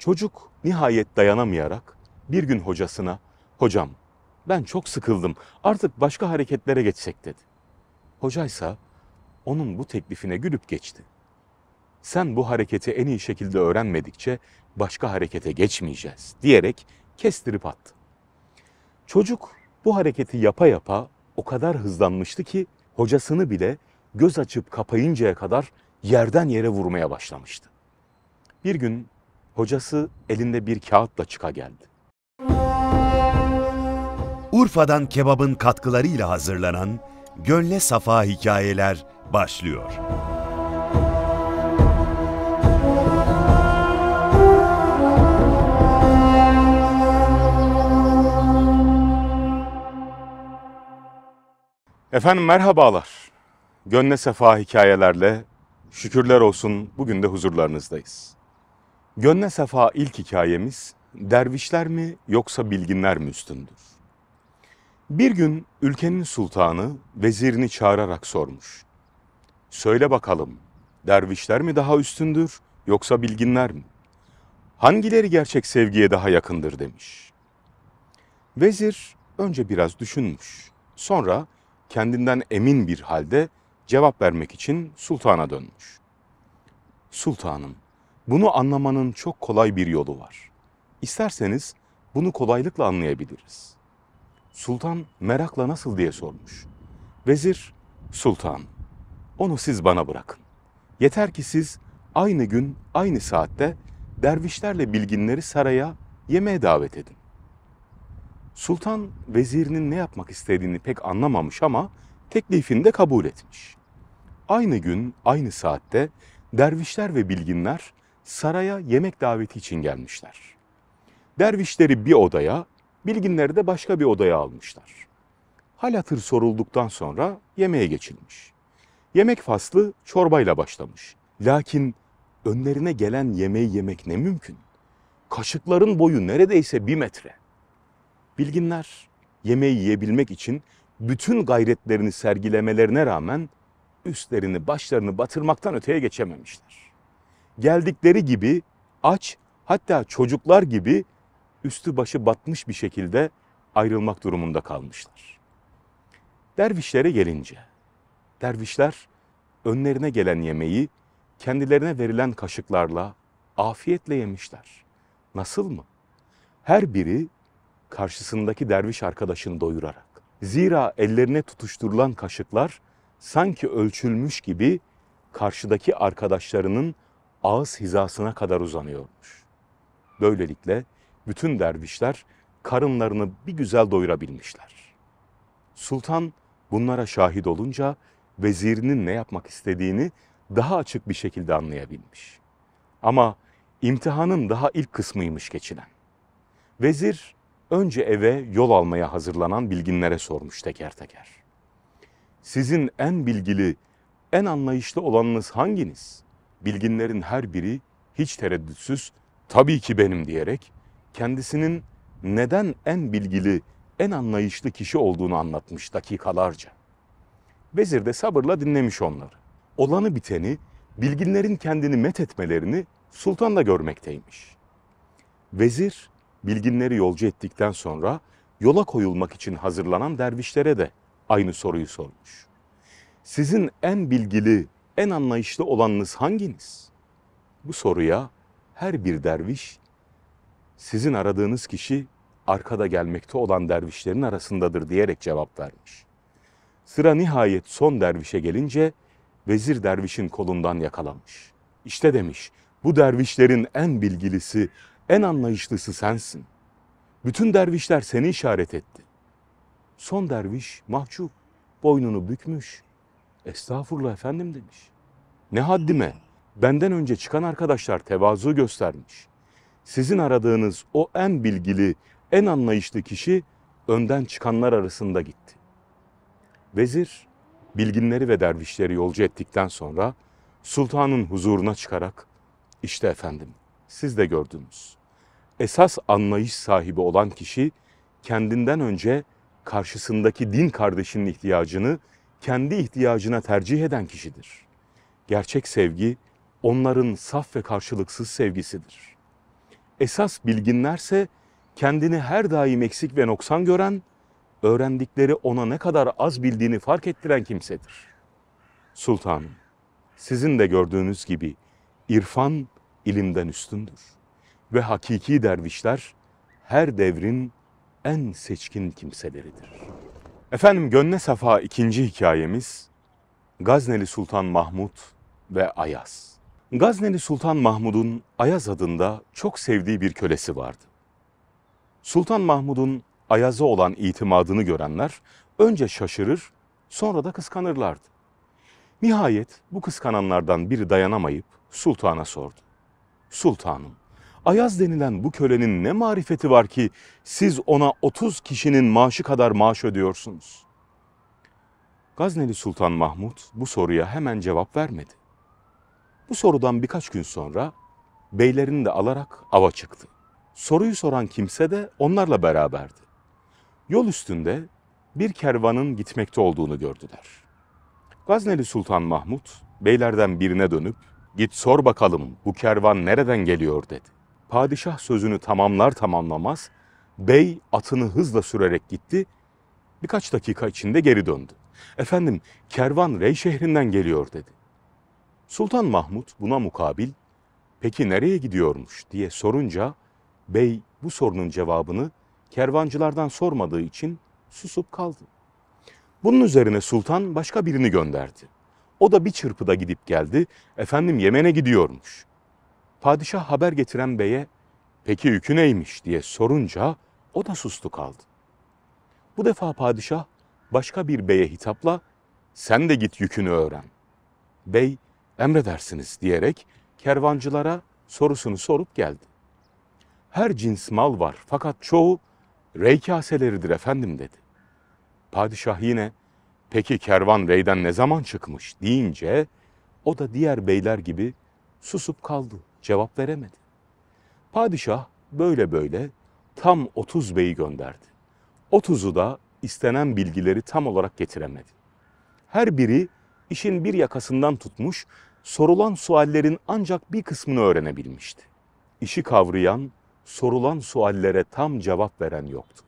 Çocuk nihayet dayanamayarak bir gün hocasına "Hocam, ben çok sıkıldım. Artık başka hareketlere geçsek." dedi. Hocaysa onun bu teklifine gülüp geçti. "Sen bu hareketi en iyi şekilde öğrenmedikçe başka harekete geçmeyeceğiz." diyerek kestirip attı. Çocuk bu hareketi yapa yapa o kadar hızlanmıştı ki hocasını bile göz açıp kapayıncaya kadar yerden yere vurmaya başlamıştı. Bir gün Hocası elinde bir kağıtla çıka geldi. Urfa'dan kebabın katkılarıyla hazırlanan Gönle Safa Hikayeler başlıyor. Efendim merhabalar. Gönle Sefa hikayelerle şükürler olsun bugün de huzurlarınızdayız. Gönle Sefa ilk hikayemiz dervişler mi yoksa bilginler mi üstündür? Bir gün ülkenin sultanı vezirini çağırarak sormuş. Söyle bakalım dervişler mi daha üstündür yoksa bilginler mi? Hangileri gerçek sevgiye daha yakındır demiş. Vezir önce biraz düşünmüş. Sonra kendinden emin bir halde cevap vermek için sultana dönmüş. Sultanım bunu anlamanın çok kolay bir yolu var. İsterseniz bunu kolaylıkla anlayabiliriz. Sultan merakla nasıl diye sormuş. Vezir, Sultan, onu siz bana bırakın. Yeter ki siz aynı gün, aynı saatte dervişlerle bilginleri saraya yemeğe davet edin. Sultan vezirinin ne yapmak istediğini pek anlamamış ama teklifini de kabul etmiş. Aynı gün, aynı saatte dervişler ve bilginler saraya yemek daveti için gelmişler. Dervişleri bir odaya, bilginleri de başka bir odaya almışlar. Hal hatır sorulduktan sonra yemeğe geçilmiş. Yemek faslı çorbayla başlamış. Lakin önlerine gelen yemeği yemek ne mümkün? Kaşıkların boyu neredeyse bir metre. Bilginler yemeği yiyebilmek için bütün gayretlerini sergilemelerine rağmen üstlerini başlarını batırmaktan öteye geçememişler geldikleri gibi aç hatta çocuklar gibi üstü başı batmış bir şekilde ayrılmak durumunda kalmışlar. Dervişlere gelince, dervişler önlerine gelen yemeği kendilerine verilen kaşıklarla afiyetle yemişler. Nasıl mı? Her biri karşısındaki derviş arkadaşını doyurarak. Zira ellerine tutuşturulan kaşıklar sanki ölçülmüş gibi karşıdaki arkadaşlarının ağız hizasına kadar uzanıyormuş. Böylelikle bütün dervişler karınlarını bir güzel doyurabilmişler. Sultan bunlara şahit olunca vezirinin ne yapmak istediğini daha açık bir şekilde anlayabilmiş. Ama imtihanın daha ilk kısmıymış geçilen. Vezir önce eve yol almaya hazırlanan bilginlere sormuş teker teker. Sizin en bilgili, en anlayışlı olanınız hanginiz? bilginlerin her biri hiç tereddütsüz tabii ki benim diyerek kendisinin neden en bilgili, en anlayışlı kişi olduğunu anlatmış dakikalarca. Vezir de sabırla dinlemiş onları. Olanı biteni, bilginlerin kendini met etmelerini sultan da görmekteymiş. Vezir, bilginleri yolcu ettikten sonra yola koyulmak için hazırlanan dervişlere de aynı soruyu sormuş. Sizin en bilgili, en anlayışlı olanınız hanginiz? Bu soruya her bir derviş sizin aradığınız kişi arkada gelmekte olan dervişlerin arasındadır diyerek cevap vermiş. Sıra nihayet son dervişe gelince vezir dervişin kolundan yakalamış. İşte demiş bu dervişlerin en bilgilisi, en anlayışlısı sensin. Bütün dervişler seni işaret etti. Son derviş mahcup, boynunu bükmüş. Estağfurullah efendim demiş. Ne haddime? Benden önce çıkan arkadaşlar tevazu göstermiş. Sizin aradığınız o en bilgili, en anlayışlı kişi önden çıkanlar arasında gitti. Vezir, bilginleri ve dervişleri yolcu ettikten sonra sultanın huzuruna çıkarak, işte efendim siz de gördünüz. Esas anlayış sahibi olan kişi kendinden önce karşısındaki din kardeşinin ihtiyacını kendi ihtiyacına tercih eden kişidir.'' Gerçek sevgi onların saf ve karşılıksız sevgisidir. Esas bilginlerse kendini her daim eksik ve noksan gören, öğrendikleri ona ne kadar az bildiğini fark ettiren kimsedir. Sultanım, sizin de gördüğünüz gibi irfan ilimden üstündür. Ve hakiki dervişler her devrin en seçkin kimseleridir. Efendim gönle safa ikinci hikayemiz Gazneli Sultan Mahmud ve Ayaz. Gazneli Sultan Mahmud'un Ayaz adında çok sevdiği bir kölesi vardı. Sultan Mahmud'un Ayaz'a olan itimadını görenler önce şaşırır, sonra da kıskanırlardı. Nihayet bu kıskananlardan biri dayanamayıp sultana sordu. Sultanım, Ayaz denilen bu kölenin ne marifeti var ki siz ona 30 kişinin maaşı kadar maaş ödüyorsunuz? Gazneli Sultan Mahmud bu soruya hemen cevap vermedi. Bu sorudan birkaç gün sonra beylerini de alarak ava çıktı. Soruyu soran kimse de onlarla beraberdi. Yol üstünde bir kervanın gitmekte olduğunu gördüler. Gazneli Sultan Mahmut beylerden birine dönüp git sor bakalım bu kervan nereden geliyor dedi. Padişah sözünü tamamlar tamamlamaz bey atını hızla sürerek gitti birkaç dakika içinde geri döndü. Efendim kervan Rey şehrinden geliyor dedi. Sultan Mahmut buna mukabil peki nereye gidiyormuş diye sorunca bey bu sorunun cevabını kervancılardan sormadığı için susup kaldı. Bunun üzerine sultan başka birini gönderdi. O da bir çırpıda gidip geldi, efendim Yemen'e gidiyormuş. Padişah haber getiren beye, peki yükü neymiş diye sorunca o da sustu kaldı. Bu defa padişah başka bir beye hitapla, sen de git yükünü öğren. Bey emredersiniz diyerek kervancılara sorusunu sorup geldi. Her cins mal var fakat çoğu rey kaseleridir efendim dedi. Padişah yine peki kervan reyden ne zaman çıkmış deyince o da diğer beyler gibi susup kaldı cevap veremedi. Padişah böyle böyle tam 30 beyi gönderdi. 30'u da istenen bilgileri tam olarak getiremedi. Her biri işin bir yakasından tutmuş, sorulan suallerin ancak bir kısmını öğrenebilmişti. İşi kavrayan, sorulan suallere tam cevap veren yoktu.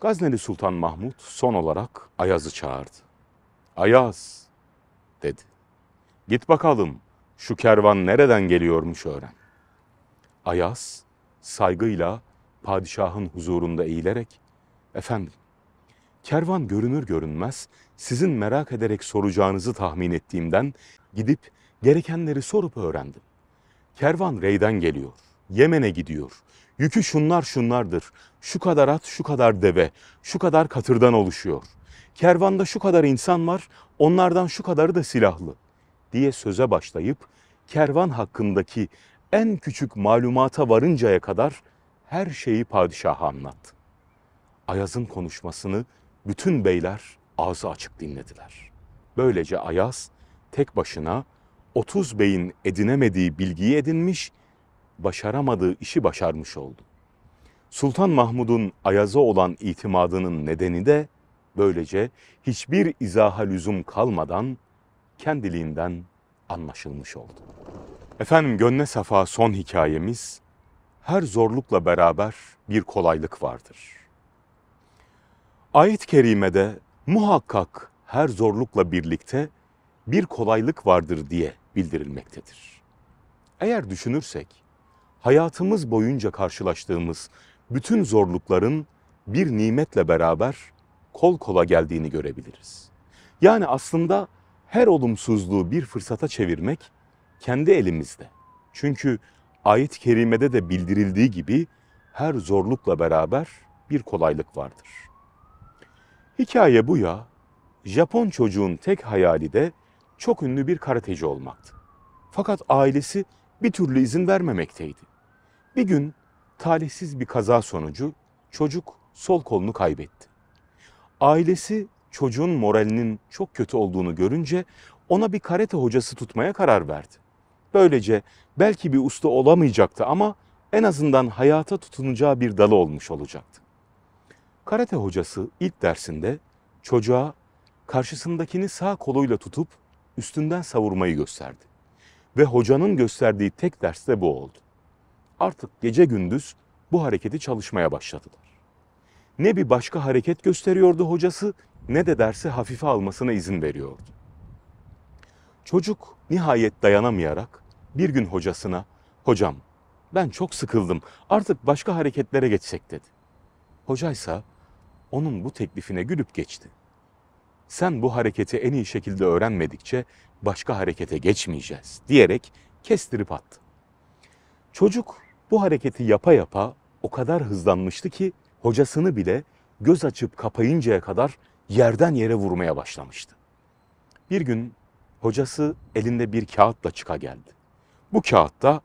Gazneli Sultan Mahmud son olarak Ayaz'ı çağırdı. Ayaz dedi. Git bakalım şu kervan nereden geliyormuş öğren. Ayaz saygıyla padişahın huzurunda eğilerek efendim kervan görünür görünmez sizin merak ederek soracağınızı tahmin ettiğimden gidip gerekenleri sorup öğrendim. Kervan Rey'den geliyor. Yemen'e gidiyor. Yükü şunlar şunlardır. Şu kadar at, şu kadar deve, şu kadar katırdan oluşuyor. Kervanda şu kadar insan var, onlardan şu kadarı da silahlı diye söze başlayıp kervan hakkındaki en küçük malumata varıncaya kadar her şeyi padişaha anlattı. Ayaz'ın konuşmasını bütün beyler ağzı açık dinlediler. Böylece Ayas tek başına 30 beyin edinemediği bilgiyi edinmiş, başaramadığı işi başarmış oldu. Sultan Mahmud'un Ayaz'a olan itimadının nedeni de böylece hiçbir izaha lüzum kalmadan kendiliğinden anlaşılmış oldu. Efendim gönle safa son hikayemiz, her zorlukla beraber bir kolaylık vardır. Ayet-i Kerime'de muhakkak her zorlukla birlikte bir kolaylık vardır diye bildirilmektedir. Eğer düşünürsek, hayatımız boyunca karşılaştığımız bütün zorlukların bir nimetle beraber kol kola geldiğini görebiliriz. Yani aslında her olumsuzluğu bir fırsata çevirmek kendi elimizde. Çünkü ayet-i kerimede de bildirildiği gibi her zorlukla beraber bir kolaylık vardır. Hikaye bu ya, Japon çocuğun tek hayali de çok ünlü bir karateci olmaktı. Fakat ailesi bir türlü izin vermemekteydi. Bir gün talihsiz bir kaza sonucu çocuk sol kolunu kaybetti. Ailesi çocuğun moralinin çok kötü olduğunu görünce ona bir karate hocası tutmaya karar verdi. Böylece belki bir usta olamayacaktı ama en azından hayata tutunacağı bir dalı olmuş olacaktı. Karate hocası ilk dersinde çocuğa karşısındakini sağ koluyla tutup üstünden savurmayı gösterdi. Ve hocanın gösterdiği tek ders de bu oldu. Artık gece gündüz bu hareketi çalışmaya başladılar. Ne bir başka hareket gösteriyordu hocası ne de dersi hafife almasına izin veriyordu. Çocuk nihayet dayanamayarak bir gün hocasına "Hocam, ben çok sıkıldım. Artık başka hareketlere geçsek." dedi. Hocaysa onun bu teklifine gülüp geçti. Sen bu hareketi en iyi şekilde öğrenmedikçe başka harekete geçmeyeceğiz diyerek kestirip attı. Çocuk bu hareketi yapa yapa o kadar hızlanmıştı ki hocasını bile göz açıp kapayıncaya kadar yerden yere vurmaya başlamıştı. Bir gün hocası elinde bir kağıtla çıka geldi. Bu kağıtta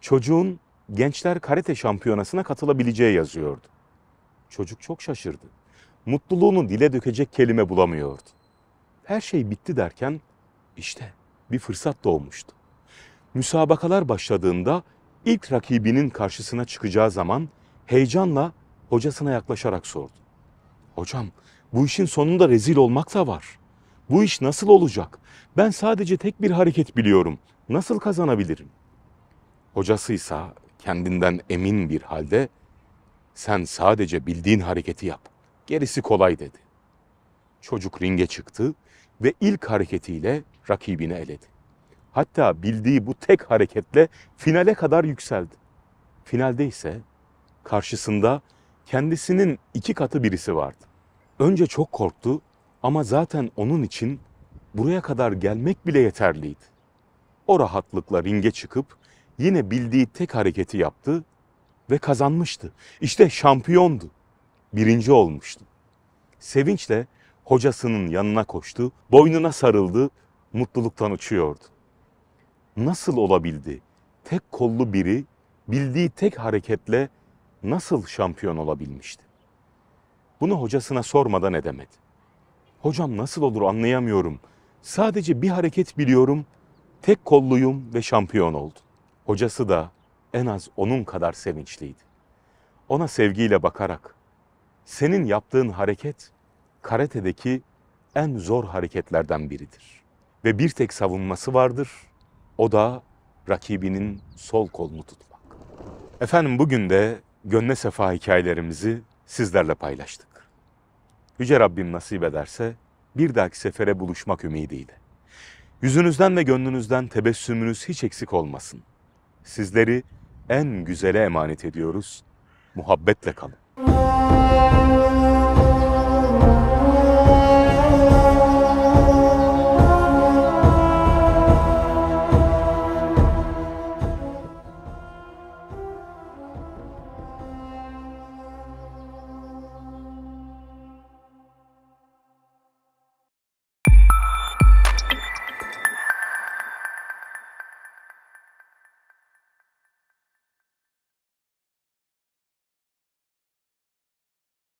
çocuğun gençler karate şampiyonasına katılabileceği yazıyordu. Çocuk çok şaşırdı. Mutluluğunu dile dökecek kelime bulamıyordu. Her şey bitti derken işte bir fırsat doğmuştu. Müsabakalar başladığında ilk rakibinin karşısına çıkacağı zaman heyecanla hocasına yaklaşarak sordu. Hocam bu işin sonunda rezil olmak da var. Bu iş nasıl olacak? Ben sadece tek bir hareket biliyorum. Nasıl kazanabilirim? Hocası ise kendinden emin bir halde sen sadece bildiğin hareketi yap. Gerisi kolay dedi. Çocuk ringe çıktı ve ilk hareketiyle rakibini eledi. Hatta bildiği bu tek hareketle finale kadar yükseldi. Finalde ise karşısında kendisinin iki katı birisi vardı. Önce çok korktu ama zaten onun için buraya kadar gelmek bile yeterliydi. O rahatlıkla ringe çıkıp yine bildiği tek hareketi yaptı ve kazanmıştı. İşte şampiyondu. Birinci olmuştu. Sevinçle hocasının yanına koştu, boynuna sarıldı, mutluluktan uçuyordu. Nasıl olabildi? Tek kollu biri bildiği tek hareketle nasıl şampiyon olabilmişti? Bunu hocasına sormadan edemedi. Hocam nasıl olur anlayamıyorum. Sadece bir hareket biliyorum. Tek kolluyum ve şampiyon oldum. Hocası da en az onun kadar sevinçliydi. Ona sevgiyle bakarak, senin yaptığın hareket karate'deki en zor hareketlerden biridir. Ve bir tek savunması vardır, o da rakibinin sol kolunu tutmak. Efendim bugün de gönle sefa hikayelerimizi sizlerle paylaştık. Yüce Rabbim nasip ederse bir dahaki sefere buluşmak ümidiyle. Yüzünüzden ve gönlünüzden tebessümünüz hiç eksik olmasın. Sizleri en güzele emanet ediyoruz. Muhabbetle kalın.